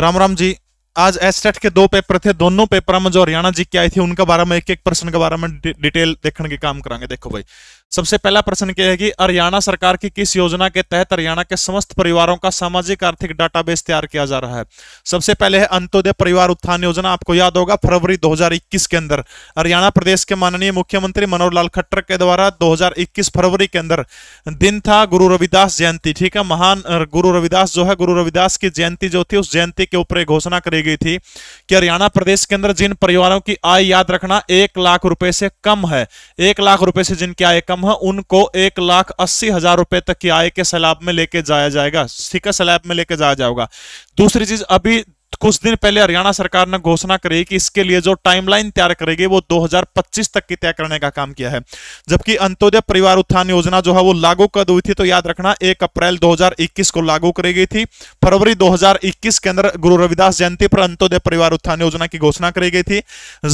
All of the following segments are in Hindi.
राम राम जी आज एसटेट के दो पेपर थे दोनों पेपर में जो हरियाणा जी के आई थी उनका बारे में एक एक प्रश्न के बारे में डिटेल देखने के काम करेंगे देखो भाई सबसे पहला प्रश्न क्या है कि हरियाणा सरकार की किस योजना के तहत हरियाणा के समस्त परिवारों का सामाजिक आर्थिक डाटाबेस तैयार किया जा रहा है सबसे पहले है अंत्योदय परिवार उत्थान योजना आपको याद होगा फरवरी 2021 के अंदर हरियाणा प्रदेश के माननीय मुख्यमंत्री मनोहर लाल खट्टर के द्वारा 2021 फरवरी के अंदर दिन था गुरु रविदास जयंती ठीक है महान गुरु रविदास जो है गुरु रविदास की जयंती जो थी उस जयंती के ऊपर घोषणा करेगी गई थी कि हरियाणा प्रदेश के अंदर जिन परिवारों की आय याद रखना एक लाख रुपए से कम है एक लाख रुपए से जिनकी आय कम है उनको एक लाख अस्सी हजार रुपए तक की आय के सैलाब में लेके जाया जाएगा ठीक है सैलाब में लेके जाया जाएगा दूसरी चीज अभी कुछ दिन पहले हरियाणा सरकार ने घोषणा करी कि इसके लिए जो टाइमलाइन तैयार करेगी वो 2025 तक की तय करने का काम किया है जबकि अंत्योदय परिवार उत्थान योजना जो है वो लागू कर हुई थी तो याद रखना 1 अप्रैल 2021 को लागू करी गई थी फरवरी 2021 के अंदर गुरु रविदास जयंती पर अंत्योदय परिवार उत्थान योजना की घोषणा करी गई थी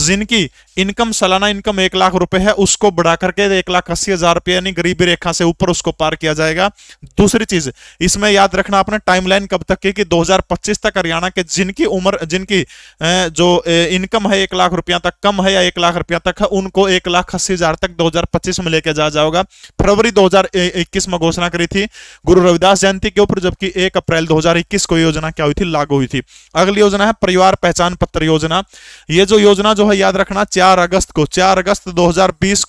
जिनकी इनकम सालाना इनकम एक लाख रुपए है उसको बढ़ा करके एक लाख अस्सी हजार रुपये यानी गरीबी रेखा से ऊपर उसको पार किया जाएगा दूसरी चीज इसमें याद रखना आपने टाइमलाइन कब तक की कि 2025 तक हरियाणा के जिन जिनकी उम्र जिनकी जो इनकम है एक लाख रुपया तक कम है या एक लाख रुपया तक है उनको एक लाख अस्सी हजार तक 2025 में लेके जा जाओगा फरवरी 2021 में घोषणा करी थी गुरु रविदास जयंती के ऊपर जबकि एक अप्रैल 2021 को योजना क्या हुई थी लागू हुई थी अगली योजना है परिवार पहचान पत्र योजना ये जो योजना जो है याद रखना चार अगस्त को चार अगस्त दो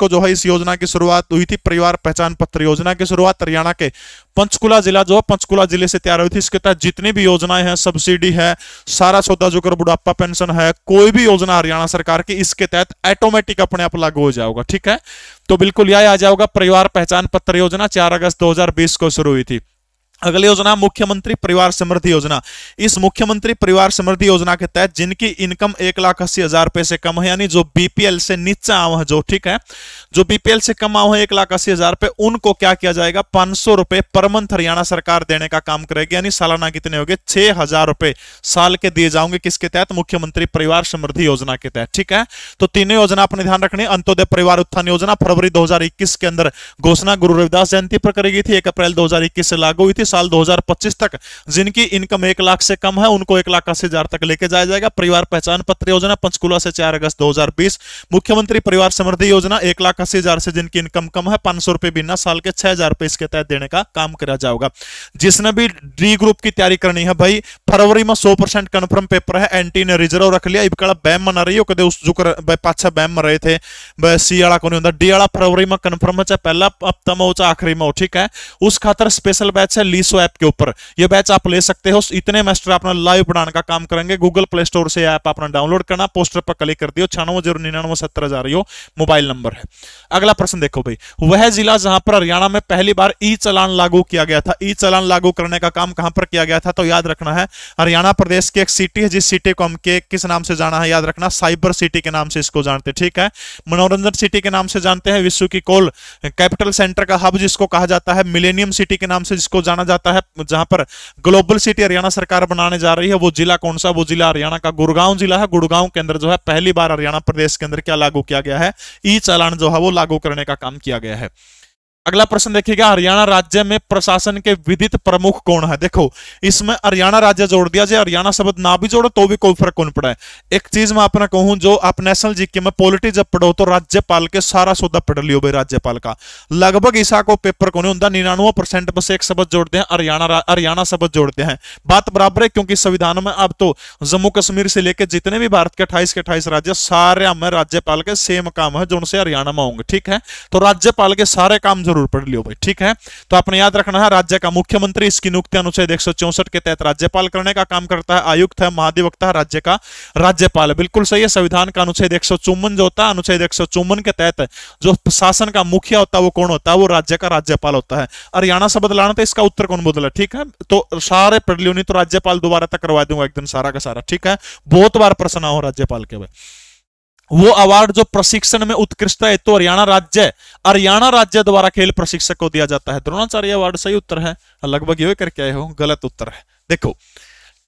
को जो है इस योजना की शुरुआत हुई थी परिवार पहचान पत्र योजना की शुरुआत हरियाणा के पंचकुला जिला जो पंचकुला जिले से तैयार हुई थी इसके तहत जितनी भी योजनाएं हैं सब्सिडी है सारा सौदा जो बुढ़ापा पेंशन है कोई भी योजना हरियाणा सरकार की इसके तहत ऑटोमेटिक अपने आप लागू हो जाएगा ठीक है तो बिल्कुल यह आ जाएगा परिवार पहचान पत्र योजना चार अगस्त 2020 को शुरू हुई थी अगली योजना मुख्यमंत्री परिवार समृद्धि योजना इस मुख्यमंत्री परिवार समृद्धि योजना के तहत जिनकी इनकम एक लाख अस्सी हजार रुपए से कम है यानी जो बीपीएल से नीचा आव है जो ठीक है जो बीपीएल से कम आव है एक लाख अस्सी हजार रुपए उनको क्या किया जाएगा पांच सौ रुपए पर मंथ हरियाणा सरकार देने का काम करेगी यानी सालाना कितने हो गए छह हजार रुपए साल के दिए जाओगे किसके तहत मुख्यमंत्री परिवार समृद्धि योजना के तहत ठीक है तो तीनों योजना अपने ध्यान रखनी अंत्योदय परिवार उत्थान योजना फरवरी दो के अंदर घोषणा गुरु रविदास जयंती पर करेगी थी एक अप्रैल दो से लागू हुई थी साल 2025 तक जिनकी इनकम एक लाख से कम है उनको एक लाख अस्सी हजार तक लेके जाया जाएगा परिवार पहचान पत्र योजना पंचकुला से चार अगस्त 2020 मुख्यमंत्री परिवार समृद्धि योजना एक लाख अस्सी हजार से जिनकी इनकम कम है पांच सौ बिना साल के छह हजार इसके तहत देने का काम किया जाएगा जिसने भी डी ग्रुप की तैयारी करनी है भाई फरवरी में सौ परसेंट पेपर है एनटी ने रिजर्व रख लिया इबकड़ा बैम मना रही हो कदे उस जुकर पाछा बैम मर रहे थे सी आला को नहीं होता डी आला फरवरी में कन्फर्म है चाहे पहला हफ्ता में हो चाहे आखिरी में हो ठीक है उस खातर स्पेशल बैच है ली ऐप के ऊपर ये बैच आप ले सकते हो इतने मास्टर अपना लाइव पढ़ाने का काम करेंगे गूगल प्ले स्टोर से ऐप अपना डाउनलोड करना पोस्टर पर क्लिक कर दियो छियानवे जीरो निन्यानवे सत्तर हजार यो मोबाइल नंबर है अगला प्रश्न देखो भाई वह जिला जहां पर हरियाणा में पहली बार ई चलान लागू किया गया था ई चलान लागू करने का काम कहां पर किया गया था तो याद रखना है हरियाणा प्रदेश की एक सिटी है जिस सिटी को हम के किस नाम से जाना है याद रखना साइबर सिटी के नाम से इसको जानते हैं ठीक है मनोरंजन सिटी के नाम से जानते हैं विश्व की कोल कैपिटल सेंटर का हब जिसको कहा जाता है मिलेनियम सिटी के नाम से जिसको जाना जाता है जहां पर ग्लोबल सिटी हरियाणा सरकार बनाने जा रही है वो जिला कौन सा वो जिला हरियाणा का गुड़गांव जिला है गुड़गांव के अंदर जो है पहली बार हरियाणा प्रदेश के अंदर क्या लागू किया गया है ई चालान जो है वो लागू करने का काम किया गया है अगला प्रश्न देखिएगा हरियाणा राज्य में प्रशासन के विदित प्रमुख कौन है देखो इसमें हरियाणा राज्य जोड़ दिया जाए हरियाणा शब्द ना भी जोड़ो तो भी कोई फर्क कौन पड़ा है एक चीज मैं अपना कहूं जो आप नेशनल जीके में पॉलिटिक्स जब पढ़ो तो राज्यपाल के सारा सौदा पढ़ लियो भाई राज्यपाल का लगभग ईसा को पेपर कौन होता निन्यानवे परसेंट बस एक शब्द जोड़ते हैं हरियाणा हरियाणा शब्द जोड़ते हैं बात बराबर है क्योंकि संविधान में अब तो जम्मू कश्मीर से लेकर जितने भी भारत के अठाईस के अठाईस राज्य सारे में राज्यपाल के सेम काम है जो उनसे हरियाणा में होंगे ठीक है तो राज्यपाल के सारे काम जरूर पढ़ लियो भाई ठीक है तो आपने याद रखना है राज्य का मुख्यमंत्री इसकी नियुक्ति अनुच्छेद एक के तहत राज्यपाल करने का काम करता है आयुक्त है महाधिवक्ता है राज्य का राज्यपाल बिल्कुल सही है संविधान का अनुच्छेद एक जो होता है अनुच्छेद एक के तहत जो शासन का मुखिया होता है वो कौन होता है वो राज्य का राज्यपाल होता है हरियाणा से बदलाना था इसका उत्तर कौन बदला ठीक है तो सारे पढ़ लियो नहीं तो राज्यपाल दोबारा तक करवा दूंगा एक दिन सारा का सारा ठीक है बहुत बार प्रश्न हो राज्यपाल के भाई वो अवार्ड जो प्रशिक्षण में उत्कृष्ट है तो हरियाणा राज्य हरियाणा राज्य द्वारा खेल प्रशिक्षक को दिया जाता है द्रोणाचार्य अवार्ड सही उत्तर है लगभग ये करके आए हो गलत उत्तर है देखो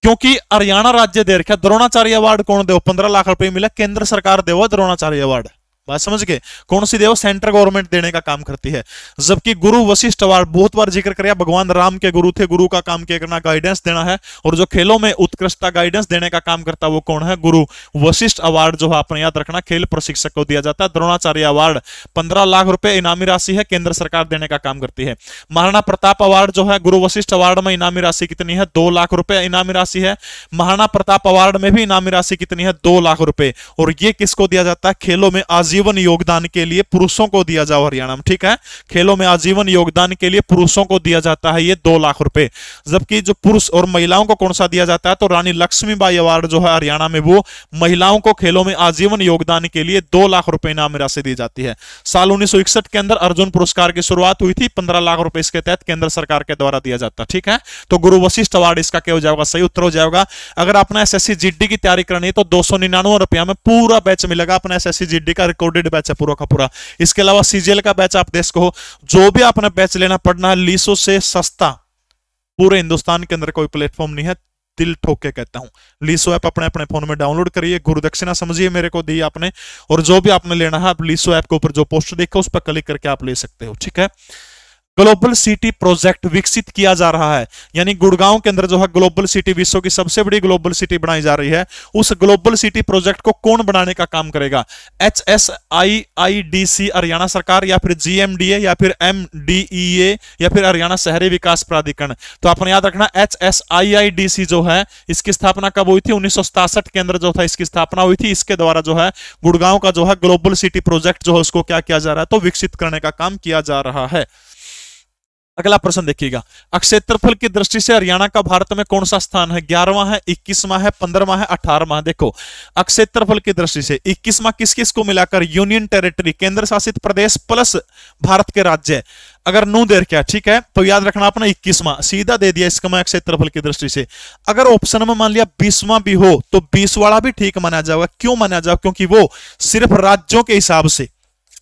क्योंकि हरियाणा राज्य दे रखा द्रोणाचार्य अवार्ड कौन दे पंद्रह लाख रुपए मिला केंद्र सरकार दे द्रोणाचार्य अवार्ड बात समझ गए कौन सी देव सेंट्रल गवर्नमेंट देने का काम करती है जबकि गुरु वशिष्ठ वार बहुत बार जिक्र कर भगवान राम के गुरु थे गुरु का काम क्या करना गाइडेंस देना है और जो खेलों में उत्कृष्टता गाइडेंस देने का काम करता है वो कौन है गुरु वशिष्ठ अवार्ड जो है आपने याद रखना खेल प्रशिक्षक को दिया जाता है द्रोणाचार्य अवार्ड पंद्रह लाख रुपए इनामी राशि है केंद्र सरकार देने का काम करती है महाराणा प्रताप अवार्ड जो है गुरु वशिष्ठ अवार्ड में इनामी राशि कितनी है दो लाख रुपए इनामी राशि है महाराणा प्रताप अवार्ड में भी इनामी राशि कितनी है दो लाख रुपए और ये किसको दिया जाता है खेलों में आजीवन आजीवन योगदान के लिए पुरुषों को दिया जाओ हरियाणा में ठीक है खेलों में आजीवन योगदान के लिए पुरुषों को दिया जाता है ये दो लाख रुपए जबकि जो पुरुष और महिलाओं को कौन सा दिया जाता है तो रानी लक्ष्मीबाई अवार्ड जो है हरियाणा में वो महिलाओं को खेलों में आजीवन योगदान के लिए दो लाख रुपए इनाम राशि दी जाती है साल उन्नीस के अंदर अर्जुन पुरस्कार की शुरुआत हुई थी पंद्रह लाख रुपए इसके तहत केंद्र सरकार के द्वारा दिया जाता है ठीक है तो गुरु वशिष्ठ अवार्ड इसका क्या हो जाएगा सही उत्तर हो जाएगा अगर अपना एस एस की तैयारी करनी है तो दो रुपया में पूरा बैच मिलेगा अपना एस एस का रिकॉर्ड अनकोडेड बैच है पूरा का पूरा इसके अलावा सीजीएल का बैच आप देश को जो भी आपने बैच लेना पड़ना है लीसो से सस्ता पूरे हिंदुस्तान के अंदर कोई प्लेटफॉर्म नहीं है दिल ठोक के कहता हूं लीसो ऐप अपने अपने फोन में डाउनलोड करिए गुरु दक्षिणा समझिए मेरे को दी आपने और जो भी आपने लेना है आप लीसो ऐप के ऊपर जो पोस्ट देखा उस पर क्लिक करके आप ले सकते हो ठीक है ग्लोबल सिटी प्रोजेक्ट विकसित किया जा रहा है यानी गुड़गांव के अंदर जो है ग्लोबल सिटी विश्व की सबसे बड़ी ग्लोबल सिटी बनाई जा रही है उस ग्लोबल सिटी प्रोजेक्ट को कौन बनाने का काम करेगा H S I I D C Haryana सरकार या फिर जीएमडीए या फिर एम डी ई ए या फिर हरियाणा शहरी विकास प्राधिकरण तो आपने याद रखना H S I I D C जो है इसकी स्थापना कब हुई थी उन्नीस के अंदर जो था इसकी स्थापना हुई थी इसके द्वारा जो है गुड़गांव का जो है ग्लोबल सिटी प्रोजेक्ट जो है उसको क्या किया जा रहा है तो विकसित करने का काम किया जा रहा है अगला प्रश्न देखिएगा अक्षेत्रफल की दृष्टि से हरियाणा का भारत में कौन सा स्थान है ग्यारहवा है इक्कीसवा है पंद्रवा है अठारहवा देखो अक्षेत्रफल की दृष्टि से इक्कीसवा किस किस को मिलाकर यूनियन टेरिटरी केंद्र शासित प्रदेश प्लस भारत के राज्य अगर नू देर क्या ठीक है तो याद रखना अपना इक्कीसवा सीधा दे दिया इसका मैं क्षेत्रफल की दृष्टि से अगर ऑप्शन में मान लिया बीसवा भी हो तो बीस वाला भी ठीक माना जाएगा क्यों माना जाएगा क्योंकि वो सिर्फ राज्यों के हिसाब से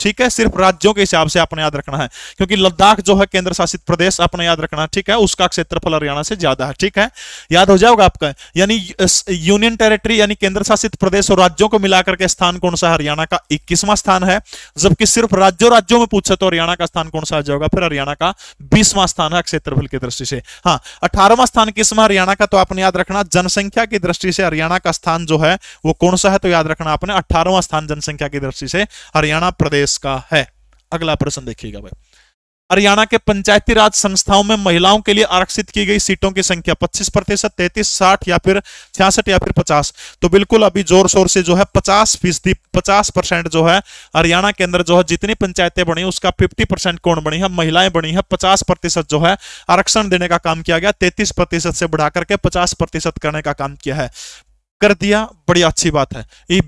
ठीक है सिर्फ राज्यों के हिसाब से आपने याद रखना है क्योंकि लद्दाख जो है केंद्र शासित प्रदेश आपने याद रखना ठीक है उसका क्षेत्रफल हरियाणा से ज्यादा है ठीक है याद हो जाएगा आपका यानी यूनियन टेरिटरी यानी केंद्र शासित प्रदेश और राज्यों को मिलाकर के स्थान कौन सा हरियाणा का इक्कीसवां स्थान है जबकि सिर्फ राज्यों राज्यों में पूछे तो हरियाणा का स्थान कौन सा आ जाएगा फिर हरियाणा का बीसवां स्थान है क्षेत्रफल की दृष्टि से हाँ अठारहवां स्थान किसम हरियाणा का तो आपने याद रखना जनसंख्या की दृष्टि से हरियाणा का स्थान जो है वो कौन सा है तो याद रखना आपने अठारहवां स्थान जनसंख्या की दृष्टि से हरियाणा प्रदेश देश का है अगला प्रश्न देखिएगा भाई हरियाणा के पंचायती राज संस्थाओं में महिलाओं के लिए आरक्षित की गई सीटों की संख्या 25 प्रतिशत तैतीस साठ या फिर छियासठ या फिर 50 तो बिल्कुल अभी जोर शोर से जो है 50 फीसदी पचास परसेंट जो है हरियाणा के अंदर जो है जितनी पंचायतें बनी उसका 50 परसेंट कौन बनी है महिलाएं बनी है 50 प्रतिशत जो है आरक्षण देने का काम किया गया तैतीस से बढ़ा करके पचास करने का काम किया है कर दिया बड़ी अच्छी बात है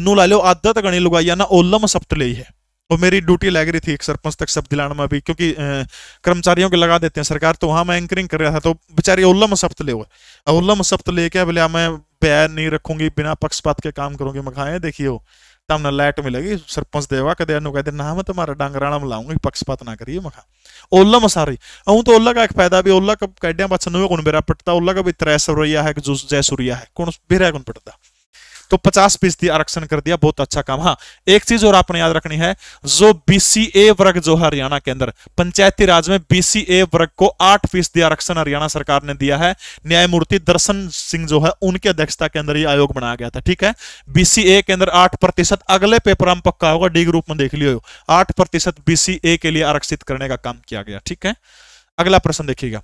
नू ला लो आदत गणी लुगाइया ना ओलम सप्त ले है और मेरी ड्यूटी लग रही थी एक सरपंच तक शब्द दिलाने में भी क्योंकि कर्मचारियों के लगा देते हैं सरकार तो वहां मैं एंकरिंग कर रहा था तो बेचारी ओलम सप्त ले हुए ओलम शब्द लेके बोले मैं पैर नहीं रखूंगी बिना पक्षपात के काम करूंगी मैं देखियो તમને લાઈટ મિલેગી સરપંચ દેવા કે દેવાનું કહી દે ના मैं तुम्हारा डांगराना में लाऊंगा पक्षपात ना करिए मखा ओला में सारी हूँ तो ओला का एक फायदा भी ओला का कैडिया बादशाह कौन बेरा पटता ओला का भी त्रय सुरैया है जैसुरिया है कौन बेरा कौन पटता तो पचास फीसदी आरक्षण कर दिया बहुत अच्छा काम हाँ एक चीज और आपने याद रखनी है जो बीसीए वर्ग जो है हरियाणा के अंदर पंचायती राज में बीसीए वर्ग को आठ फीसदी आरक्षण हरियाणा सरकार ने दिया है न्यायमूर्ति दर्शन सिंह जो है उनकी अध्यक्षता के अंदर ये आयोग बनाया गया था ठीक है बीसीए के अंदर आठ प्रतिशत अगले पेपर हम पक्का होगा डी ग्रुप में देख लियो आठ प्रतिशत बीसीए के लिए आरक्षित करने का काम किया गया ठीक है अगला प्रश्न देखिएगा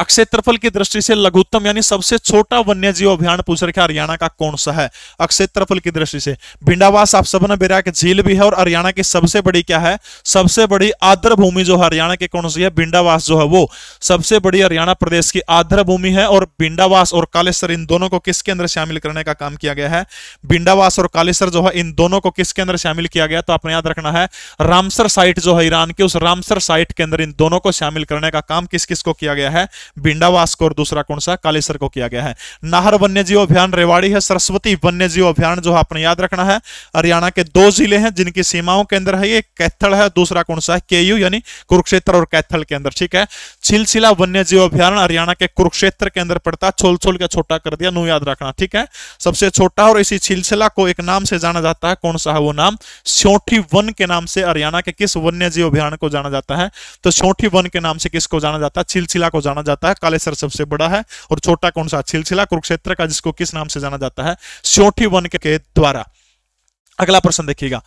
अक्षेत्रफल की दृष्टि से लघुत्तम यानी सबसे छोटा वन्य जीव अभियान पूछ रखे हरियाणा का कौन सा है अक्षेत्रफल की दृष्टि से भिंडावास आप ने बेरा के झील भी है और हरियाणा की सबसे बड़ी क्या है सबसे बड़ी आर्द्र भूमि जो हरियाणा के कौन सी है भिंडावास जो है वो सबसे बड़ी हरियाणा प्रदेश की आद्र भूमि है और भिंडावास और कालेसर इन दोनों को किसके अंदर शामिल करने का काम किया गया है भिंडावास और कालेसर जो है इन दोनों को किसके अंदर शामिल किया गया तो आपने याद रखना है रामसर साइट जो है ईरान की उस रामसर साइट के अंदर इन दोनों को शामिल करने का काम किस किस को किया गया है है भिंडावास को और दूसरा कौन सा कालेसर को किया गया है नाहर वन्य जीव अभियान रेवाड़ी है सरस्वती वन्य जीव अभियान जो आपने याद रखना है हरियाणा के दो जिले हैं जिनकी सीमाओं के अंदर है ये कैथल है दूसरा कौन सा है केयू यानी कुरुक्षेत्र और कैथल के अंदर ठीक है छिलसिला जीव अभियान हरियाणा के कुरुक्षेत्र के अंदर पड़ता है छोल छोल का छोटा कर दिया नु याद रखना ठीक है सबसे छोटा और इसी छिलसिला को एक नाम से जाना जाता है कौन सा है वो नाम स्योठी वन के नाम से हरियाणा के किस वन्य जीव अभियान को जाना जाता है तो छोटी वन के नाम से किसको जाना जाता है छिलछिला को जाना जाता है कालेसर सबसे बड़ा है और छोटा कौन सा छिलछिला कुरुक्षेत्र का जिसको किस नाम से जाना जाता है स्योठी वन के द्वारा अगला प्रश्न देखिएगा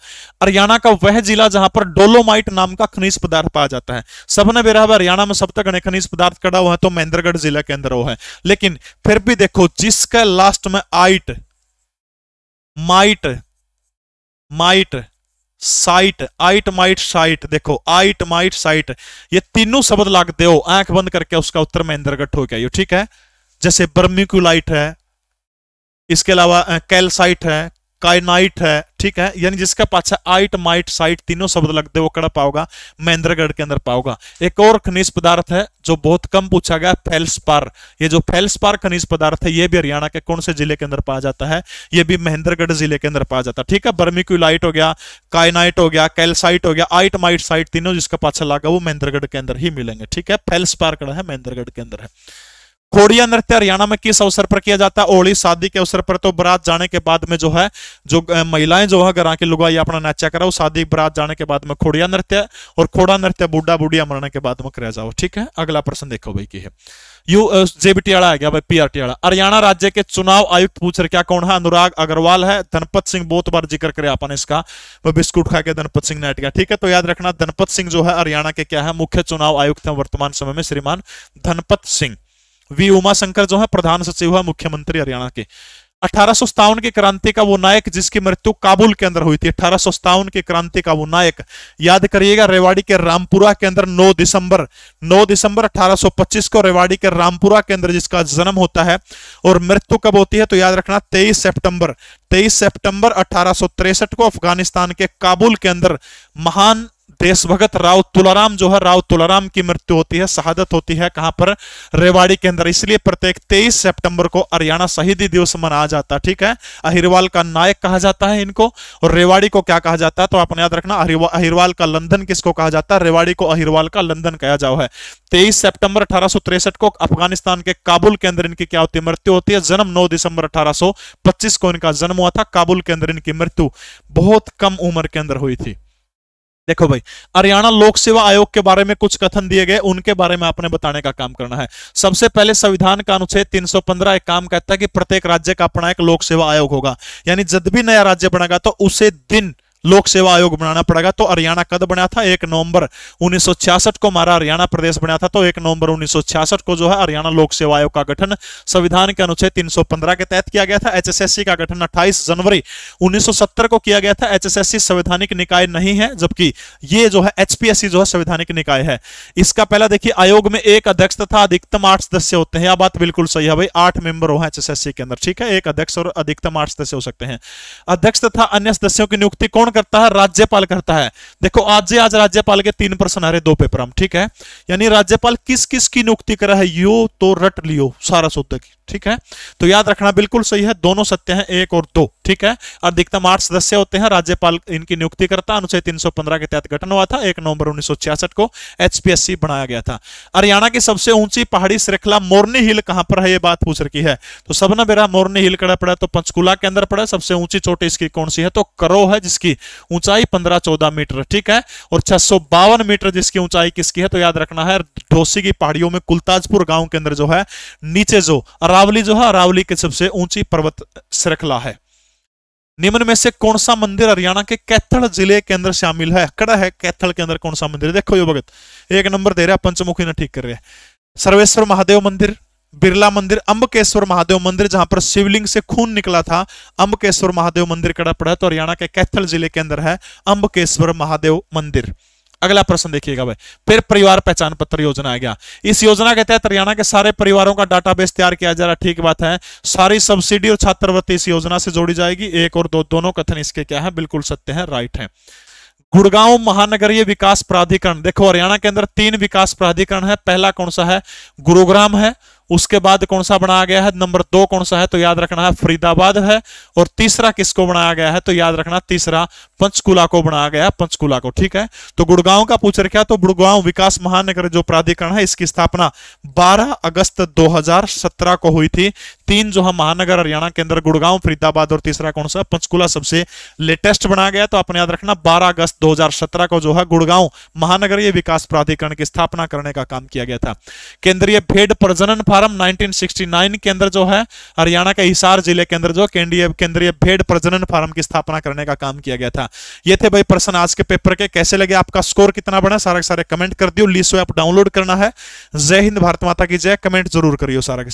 हरियाणा का वह जिला जहां पर डोलोमाइट नाम का खनिज पदार्थ पाया जाता है सबने बेरा हरियाणा में सब तक अनेक खनिज पदार्थ कड़ा हुआ है तो महेंद्रगढ़ जिला के अंदर वो है लेकिन फिर भी देखो जिसका लास्ट में आइट माइट माइट साइट आइट माइट साइट देखो आइट माइट साइट ये तीनों शब्द लागते हो आंख बंद करके उसका उत्तर में इंद्रगट हो गया ठीक है जैसे बर्मिकुलाइट है इसके अलावा कैलसाइट है काइनाइट है ठीक है यानी जिसका पाछा आइट माइट साइट तीनों शब्द लगते वो कड़ा पाओगा महेंद्रगढ़ के अंदर पाओगा एक और खनिज पदार्थ है जो बहुत कम पूछा गया फेल्सपार ये जो फेल्सपार खनिज पदार्थ है ये भी हरियाणा के कौन से जिले के अंदर पाया जाता है ये भी महेंद्रगढ़ जिले के अंदर पाया जाता है ठीक है बर्मिक्यूलाइट हो गया काइनाइट हो गया कैलसाइट हो गया आइट माइट साइट तीनों जिसका पाछा लागा वो महेंद्रगढ़ के अंदर ही मिलेंगे ठीक है फेल्सपार कड़ा है महेंद्रगढ़ के अंदर है खोड़िया नृत्य हरियाणा में किस अवसर पर किया जाता है ओली शादी के अवसर पर तो बरात जाने के बाद में जो है जो महिलाएं जो है घर के लुगाई अपना नाचा करा शादी बरात जाने के बाद में खोड़िया नृत्य और खोड़ा नृत्य बूढ़ा बुढ़िया मरने के बाद में कराया जाओ ठीक है अगला प्रश्न देखो भाई की है यू जेबीटी आ गया भाई पी आर टियाड़ा हरियाणा राज्य के चुनाव आयुक्त पूछ रहे क्या कौन है अनुराग अग्रवाल है धनपत सिंह बहुत बार जिक्र करे अपन इसका वो बिस्कुट खा के धनपत सिंह ने गया ठीक है तो याद रखना धनपत सिंह जो है हरियाणा के क्या है मुख्य चुनाव आयुक्त है वर्तमान समय में श्रीमान धनपत सिंह वी उमाशंकर जो है प्रधान सचिव है मुख्यमंत्री हरियाणा के अठारह की क्रांति का वो नायक जिसकी मृत्यु काबुल के अंदर हुई थी अठारह की क्रांति का वो नायक याद करिएगा रेवाड़ी के रामपुरा के अंदर 9 दिसंबर 9 दिसंबर 1825 को रेवाड़ी के रामपुरा के अंदर जिसका जन्म होता है और मृत्यु कब होती है तो याद रखना 23 सितंबर 23 सितंबर अठारह को अफगानिस्तान के काबुल के अंदर महान देशभगत राव तुलाराम जो है राव तुलाराम की मृत्यु होती है शहादत होती है कहां पर रेवाड़ी के अंदर इसलिए प्रत्येक 23 सितंबर को हरियाणा शहीदी दिवस मनाया जाता है ठीक है अहिरवाल का नायक कहा जाता है इनको और रेवाड़ी को क्या कहा जाता है तो आपने याद रखना अहिरवाल का लंदन किसको कहा जाता है रेवाड़ी को अहिरवाल का लंदन कहा जाओ है तेईस सेप्टेंबर अठारह को अफगानिस्तान के काबुल के अंदर इनकी क्या होती है मृत्यु होती है जन्म नौ दिसंबर अठारह को इनका जन्म हुआ था काबुल के अंदर इनकी मृत्यु बहुत कम उम्र के अंदर हुई थी देखो भाई हरियाणा लोक सेवा आयोग के बारे में कुछ कथन दिए गए उनके बारे में आपने बताने का काम करना है सबसे पहले संविधान का अनुच्छेद 315 एक काम कहता है कि प्रत्येक राज्य का अपना एक लोक सेवा आयोग होगा यानी जब भी नया राज्य बनेगा तो उसे दिन लोक सेवा आयोग बनाना पड़ेगा तो हरियाणा कद बना था एक नवंबर 1966 को हमारा हरियाणा प्रदेश बना था तो एक नवंबर 1966 को जो है हरियाणा लोक सेवा आयोग का गठन संविधान के अनुच्छेद 315 के तहत किया गया था एचएसएससी का गठन 28 जनवरी 1970 को किया गया था एचएसएससी संवैधानिक निकाय नहीं है जबकि ये जो है एचपीएससी जो है संवैधानिक निकाय है इसका पहला देखिए आयोग में एक अध्यक्ष तथा अधिकतम आठ सदस्य होते हैं यह बात बिल्कुल सही है भाई आठ मेंबर हो एचएसएससी के अंदर ठीक है एक अध्यक्ष और अधिकतम आठ सदस्य हो सकते हैं अध्यक्ष तथा अन्य सदस्यों की नियुक्ति कौन करता है राज्यपाल करता है देखो आज आज राज्यपाल के तीन प्रश्न आ रहे दो पेपर हम ठीक है यानी राज्यपाल किस किस की नियुक्ति करा है यो तो रट लियो सारा सूत्र की ठीक है तो याद रखना बिल्कुल सही है दोनों सत्य हैं एक और दो ठीक है अधिकतम आठ सदस्य होते हैं राज्यपाल इनकी नियुक्ति करता अनुच्छेद 315 के तहत गठन हुआ था एक नवंबर 1966 को एचपीएससी बनाया गया था हरियाणा की सबसे ऊंची पहाड़ी श्रृंखला मोरनी हिल कहां पर है ये बात पूछ रखी है तो सबना बेरा मोरनी हिल कड़ा पड़ा तो पंचकूला के अंदर पड़ा सबसे ऊंची चोटी इसकी कौन सी है तो करो है जिसकी ऊंचाई पंद्रह चौदह मीटर ठीक है और छह मीटर जिसकी ऊंचाई किसकी है तो याद रखना है ढोसी की पहाड़ियों में कुलताजपुर गांव के अंदर जो है नीचे जो अरावली जो है अरावली के सबसे ऊंची पर्वत श्रृंखला है निम्न में से कौन सा मंदिर हरियाणा के कैथल जिले के अंदर शामिल है कड़ा है कैथल के अंदर कौन सा मंदिर देखो यो भगत एक नंबर दे रहा पंचमुखी ने ठीक कर रहे हैं सर्वेश्वर महादेव मंदिर बिरला मंदिर अंबकेश्वर महादेव मंदिर जहां पर शिवलिंग से खून निकला था अंबकेश्वर महादेव मंदिर कड़ा पड़ा तो हरियाणा के कैथल जिले के अंदर है अंबकेश्वर महादेव मंदिर अगला प्रश्न देखिएगा भाई फिर परिवार पहचान पत्र योजना आ गया इस योजना के तहत हरियाणा के सारे परिवारों का डाटाबेस तैयार किया जा रहा है ठीक बात है सारी सब्सिडी और छात्रवृत्ति इस योजना से जोड़ी जाएगी एक और दो दोनों कथन इसके क्या है बिल्कुल सत्य है राइट है गुड़गांव महानगरीय विकास प्राधिकरण देखो हरियाणा के अंदर तीन विकास प्राधिकरण है पहला कौन सा है गुरुग्राम है उसके बाद कौन सा बनाया गया है नंबर दो कौन सा है तो याद रखना है फरीदाबाद है और तीसरा किसको बनाया गया है तो याद रखना तीसरा पंचकुला को बनाया गया है पंचकुला को ठीक है तो गुड़गांव का पूछ रखा तो गुड़गांव विकास महानगर जो प्राधिकरण है इसकी स्थापना 12 अगस्त 2017 को हुई थी तीन जो है महानगर हरियाणा के अंदर गुड़गांव फरीदाबाद और तीसरा कौन सा पंचकुला सबसे लेटेस्ट बनाया गया तो आपने याद रखना बारह अगस्त दो को जो है गुड़गांव महानगरीय विकास प्राधिकरण की स्थापना करने का काम किया गया था केंद्रीय भेड़ प्रजनन शुभारंभ 1969 के अंदर जो है हरियाणा के हिसार जिले के अंदर जो केंद्रीय केंद्रीय भेड़ प्रजनन फार्म की स्थापना करने का काम किया गया था ये थे भाई प्रश्न आज के पेपर के कैसे लगे आपका स्कोर कितना बना सारा सारे कमेंट कर दियो लिस्ट आप डाउनलोड करना है जय हिंद भारत माता की जय कमेंट जरूर करियो सारा